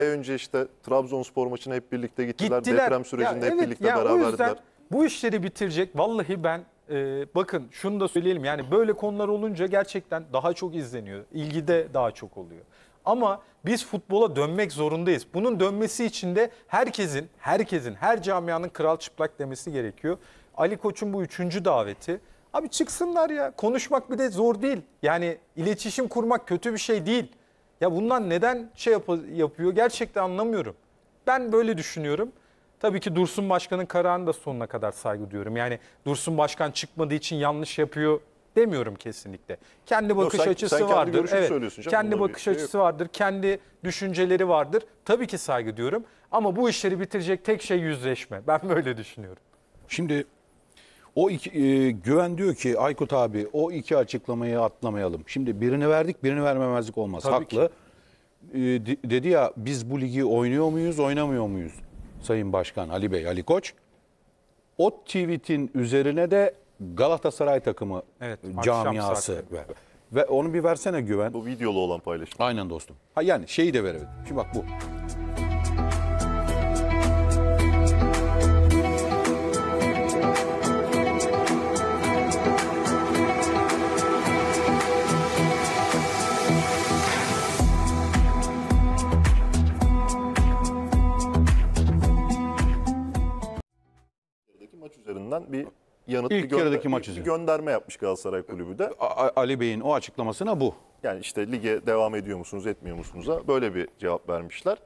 E, önce işte Trabzonspor maçına hep birlikte gittiler. Gittiler. Deprem sürecinde ya hep evet, birlikte ya beraberdiler. bu işleri bitirecek vallahi ben e, bakın şunu da söyleyelim. Yani böyle konular olunca gerçekten daha çok izleniyor. İlgi de daha çok oluyor. Ama biz futbola dönmek zorundayız. Bunun dönmesi için de herkesin, herkesin, her camianın kral çıplak demesi gerekiyor. Ali Koç'un bu üçüncü daveti. Abi çıksınlar ya. Konuşmak bir de zor değil. Yani iletişim kurmak kötü bir şey değil. Ya bundan neden şey yap yapıyor gerçekten anlamıyorum. Ben böyle düşünüyorum. Tabii ki Dursun Başkan'ın kararını da sonuna kadar saygı duyuyorum. Yani Dursun Başkan çıkmadığı için yanlış yapıyor demiyorum kesinlikle. Kendi bakış Yok, sen, açısı sen vardır. Kendi evet. canım, kendi bakış şey açısı yok. vardır. Kendi düşünceleri vardır. Tabii ki saygı diyorum ama bu işleri bitirecek tek şey yüzleşme. Ben böyle düşünüyorum. Şimdi o iki, e, Güven diyor ki Aykut abi o iki açıklamayı atlamayalım. Şimdi birini verdik birini vermemezlik olmaz. Tabii Haklı. Ki. E, de, dedi ya biz bu ligi oynuyor muyuz oynamıyor muyuz Sayın Başkan Ali Bey Ali Koç. O tweet'in üzerine de Galatasaray takımı evet, camiası. Ve, ve onu bir versene Güven. Bu videolu olan paylaşım. Aynen dostum. Ha yani şeyi de verelim. Şimdi bak bu. maç üzerinden bir yanıt İlk bir, gönder, maç bir, gönderme yapmış Galatasaray Kulübü de. Ali Bey'in o açıklamasına bu. Yani işte lige devam ediyor musunuz etmiyor musunuz'a böyle bir cevap vermişler.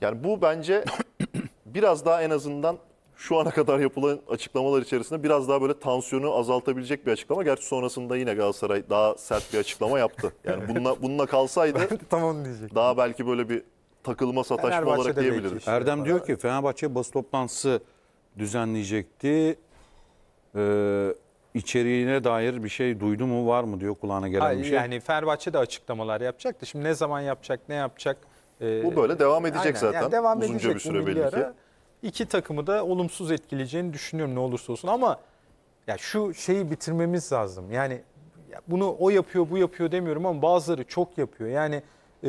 Yani bu bence biraz daha en azından şu ana kadar yapılan açıklamalar içerisinde biraz daha böyle tansiyonu azaltabilecek bir açıklama. Gerçi sonrasında yine Galatasaray daha sert bir açıklama yaptı. Yani bununla, bununla kalsaydı tamam diyecek. daha belki böyle bir takılma sataşma olarak diyebiliriz. Erdem diyor ki Fenerbahçe basın toplantısı düzenleyecekti. Ee, içeriğine dair bir şey duydu mu var mı diyor kulağına gelen Hayır, bir şey. Yani Fenerbahçe de açıklamalar yapacaktı. Şimdi ne zaman yapacak ne yapacak. Ee, Bu böyle devam edecek aynen. zaten. Yani devam Uzunca edecek bir süre belli ki. İki takımı da olumsuz etkileyeceğini düşünüyorum ne olursa olsun ama ya şu şeyi bitirmemiz lazım. Yani bunu o yapıyor bu yapıyor demiyorum ama bazıları çok yapıyor. Yani e,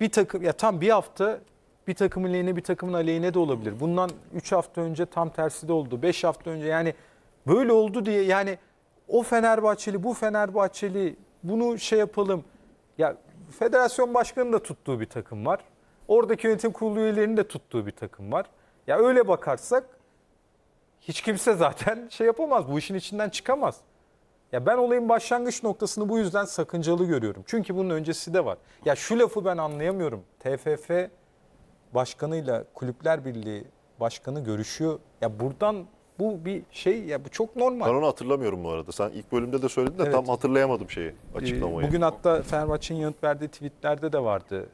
bir takım ya tam bir hafta bir takımın lehine bir takımın aleyhine de olabilir. Bundan 3 hafta önce tam tersi de oldu. 5 hafta önce yani böyle oldu diye yani o Fenerbahçeli bu Fenerbahçeli bunu şey yapalım. Ya federasyon başkanının da tuttuğu bir takım var. Oradaki yönetim kurulu üyelerinin de tuttuğu bir takım var. Ya öyle bakarsak hiç kimse zaten şey yapamaz. Bu işin içinden çıkamaz. Ya ben olayın başlangıç noktasını bu yüzden sakıncalı görüyorum. Çünkü bunun öncesi de var. Ya şu lafı ben anlayamıyorum. TFF başkanıyla kulüpler birliği başkanı görüşüyor. Ya buradan bu bir şey ya bu çok normal. Ben onu hatırlamıyorum bu arada. Sen ilk bölümde de söyledin de evet. tam hatırlayamadım şeyi ee, açıklamayı. Bugün hatta Fenerbahçe'nin yanıt verdiği tweetlerde de vardı.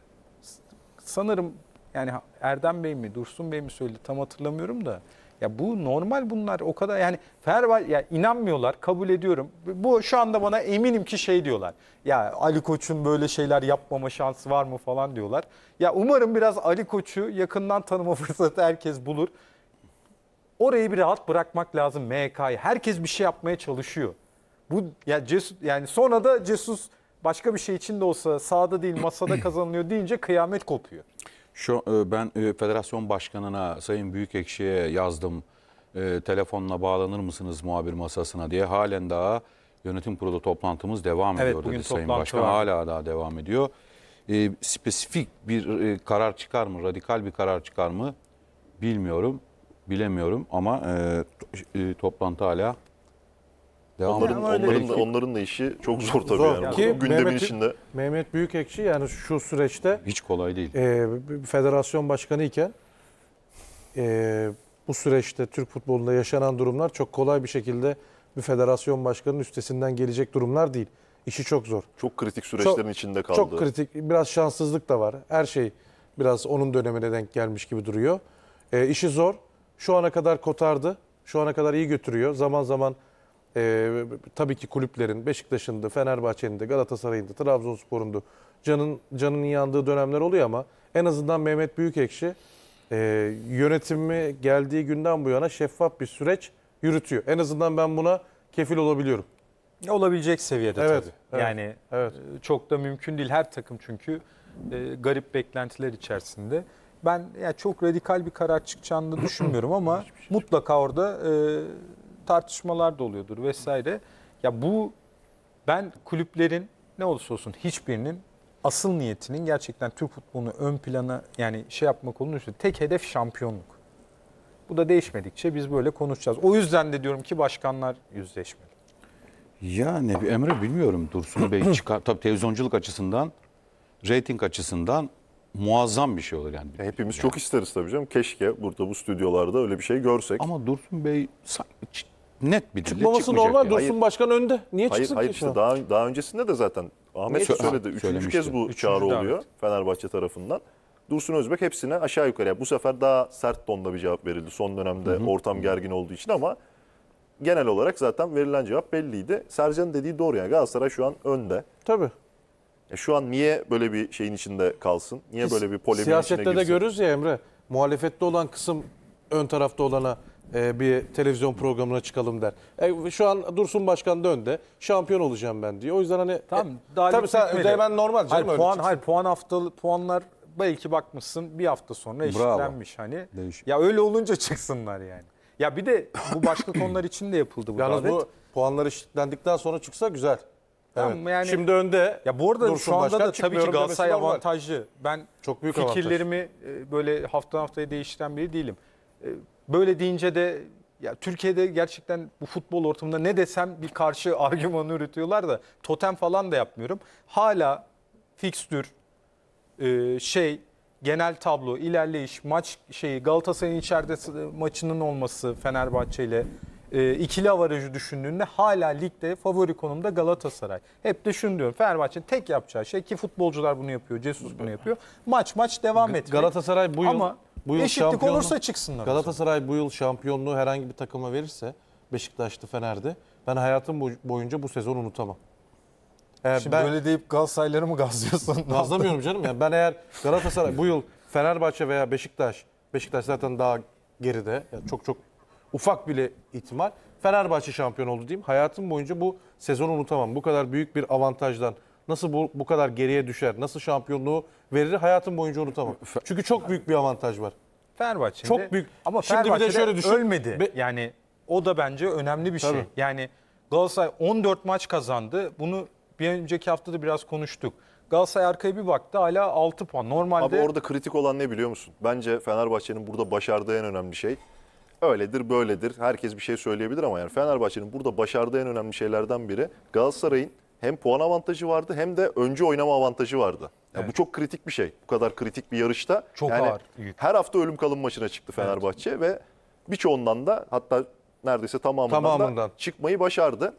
Sanırım yani Erdem Bey mi Dursun Bey mi söyledi tam hatırlamıyorum da. Ya bu normal bunlar o kadar yani Ferval ya inanmıyorlar kabul ediyorum. Bu şu anda bana eminim ki şey diyorlar. Ya Ali Koç'un böyle şeyler yapmama şansı var mı falan diyorlar. Ya umarım biraz Ali Koç'u yakından tanıma fırsatı herkes bulur. Orayı bir rahat bırakmak lazım MK'yı. Herkes bir şey yapmaya çalışıyor. Bu ya cesus, yani sonra da cesus başka bir şey için de olsa sahada değil masada kazanılıyor deyince kıyamet kopuyor. Şu e, ben e, federasyon başkanına Sayın Büyükekşi'ye yazdım. E, telefonla bağlanır mısınız muhabir masasına diye halen daha yönetim kurulu toplantımız devam evet, ediyor dedi Sayın Başkan. Var. Hala daha devam ediyor. spesifik bir karar çıkar mı, radikal bir karar çıkar mı bilmiyorum, bilemiyorum ama e, toplantı hala Devam Onların, onların, onların, da, onların da işi çok zor tabii zor. yani. yani. Ki gündemin Mehmet, içinde. Mehmet Büyükekşi yani şu süreçte hiç kolay değil. E, federasyon başkanı iken e, bu süreçte Türk futbolunda yaşanan durumlar çok kolay bir şekilde bir federasyon başkanının üstesinden gelecek durumlar değil. İşi çok zor. Çok kritik süreçlerin çok, içinde kaldı. Çok kritik. Biraz şanssızlık da var. Her şey biraz onun dönemine denk gelmiş gibi duruyor. E, işi zor. Şu ana kadar kotardı. Şu ana kadar iyi götürüyor. Zaman zaman e, tabii ki kulüplerin Beşiktaş'ın da Fenerbahçe'nin de Galatasaray'ın da Trabzonspor'un da canın, canının yandığı dönemler oluyor ama en azından Mehmet Büyükekşi e, yönetimi geldiği günden bu yana şeffaf bir süreç yürütüyor. En azından ben buna kefil olabiliyorum. Olabilecek seviyede evet, tabii. Evet, yani evet. E, çok da mümkün değil her takım çünkü e, garip beklentiler içerisinde. Ben yani çok radikal bir karar çıkacağını düşünmüyorum ama şey mutlaka orada e, tartışmalar da oluyordur vesaire. Ya bu ben kulüplerin ne olursa olsun hiçbirinin asıl niyetinin gerçekten Türk futbolunu ön plana yani şey yapmak olunca tek hedef şampiyonluk. Bu da değişmedikçe biz böyle konuşacağız. O yüzden de diyorum ki başkanlar yüzleşmeli. Yani bir Emre bilmiyorum Dursun Bey çıkar tabii televizyonculuk açısından, reyting açısından muazzam bir şey olur yani. E, hepimiz yani. çok isteriz tabii canım. Keşke burada bu stüdyolarda öyle bir şey görsek. Ama Dursun Bey net bir dille Çıkmaması çıkmayacak. normal yani. Dursun Başkan önde. Niye hayır, çıksın hayır ki? işte daha, daha öncesinde de zaten Ahmet Niye? söyledi. Üçüncü söylemişti. kez bu Üçüncü çağrı davet. oluyor Fenerbahçe tarafından. Dursun Özbek hepsine aşağı yukarı. Yani bu sefer daha sert tonda bir cevap verildi. Son dönemde ortam gergin olduğu için ama genel olarak zaten verilen cevap belliydi. Sercan'ın dediği doğru yani Galatasaray şu an önde. Tabii. E şu an niye böyle bir şeyin içinde kalsın? Niye böyle bir polemiğin içine Siyasette de görürüz ya Emre. Muhalefette olan kısım ön tarafta olana e, bir televizyon programına çıkalım der. E, şu an Dursun Başkan da Şampiyon olacağım ben diyor. O yüzden hani e, Tamam, e, tabii sen bitmedi. normal canım Hayır öyle puan çıksın. hayır puan haftalı puanlar belki bakmışsın bir hafta sonra eşitlenmiş hani. Değişik. Ya öyle olunca çıksınlar yani. Ya bir de bu başka konular için de yapıldı bu Yalnız davet. bu puanlar eşitlendikten sonra çıksa güzel. Evet. yani- Şimdi önde. Ya bu arada Dursun şu anda Başkan da tabii ki Galatasaray avantajlı. Ben Çok büyük avantaj. fikirlerimi e, böyle hafta haftaya değiştiren biri değilim. E, Böyle deyince de ya Türkiye'de gerçekten bu futbol ortamında ne desem bir karşı argümanı üretiyorlar da totem falan da yapmıyorum. Hala fikstür e, şey genel tablo, ilerleyiş, maç şeyi Galatasaray'ın içeride maçının olması Fenerbahçe ile e, ikili avarajı düşündüğünde hala ligde favori konumda Galatasaray. Hep de şunu diyorum Fenerbahçe'nin tek yapacağı şey ki futbolcular bunu yapıyor, Cesus bunu yapıyor. Maç maç devam etmek. Galatasaray bu yıl Ama bu yıl Eşitlik olursa çıksınlar. Galatasaray bu yıl şampiyonluğu herhangi bir takıma verirse Beşiktaş'tı Fener'de ben hayatım boyunca bu sezon unutamam. Eğer Şimdi ben, öyle deyip Galatasarayları mı gazlıyorsun? Gazlamıyorum canım. Yani ben eğer Galatasaray bu yıl Fenerbahçe veya Beşiktaş, Beşiktaş zaten daha geride. Yani çok çok ufak bile ihtimal. Fenerbahçe şampiyon oldu diyeyim. Hayatım boyunca bu sezonu unutamam. Bu kadar büyük bir avantajdan nasıl bu, bu kadar geriye düşer? Nasıl şampiyonluğu verir? Hayatım boyunca unutamam. Çünkü çok büyük bir avantaj var. Fenerbahçe'de çok büyük. Ama Şimdi bir de şöyle düşün. ölmedi. yani o da bence önemli bir şey. Tabii. şey. Yani Galatasaray 14 maç kazandı. Bunu bir önceki haftada biraz konuştuk. Galatasaray arkaya bir baktı hala 6 puan. Normalde Abi orada kritik olan ne biliyor musun? Bence Fenerbahçe'nin burada başardığı en önemli şey öyledir böyledir. Herkes bir şey söyleyebilir ama yani Fenerbahçe'nin burada başardığı en önemli şeylerden biri Galatasaray'ın hem puan avantajı vardı hem de önce oynama avantajı vardı. Yani evet. Bu çok kritik bir şey. Bu kadar kritik bir yarışta. Çok yani ağır. Her hafta ölüm kalım maçına çıktı Fenerbahçe evet. ve birçoğundan da hatta neredeyse tamamından, tamamından. da çıkmayı başardı.